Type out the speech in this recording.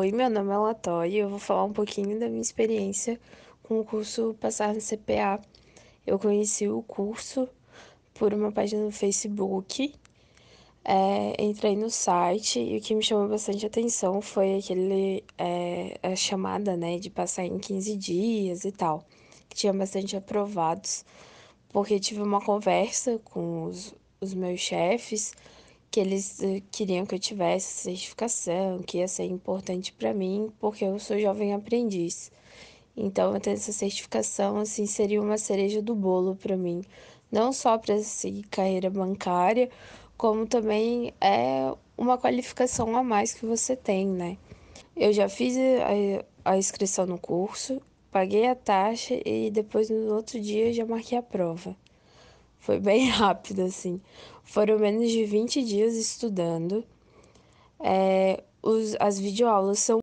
Oi, meu nome é Latoy e eu vou falar um pouquinho da minha experiência com o curso Passar no CPA. Eu conheci o curso por uma página no Facebook, é, entrei no site e o que me chamou bastante atenção foi aquele é, a chamada né, de passar em 15 dias e tal, que tinha bastante aprovados, porque tive uma conversa com os, os meus chefes que eles eh, queriam que eu tivesse certificação, que ia ser importante para mim, porque eu sou jovem aprendiz. Então, eu ter essa certificação assim seria uma cereja do bolo para mim, não só para seguir carreira bancária, como também é uma qualificação a mais que você tem, né? Eu já fiz a, a inscrição no curso, paguei a taxa e depois no outro dia já marquei a prova. Foi bem rápido, assim. Foram menos de 20 dias estudando. É, os, as videoaulas são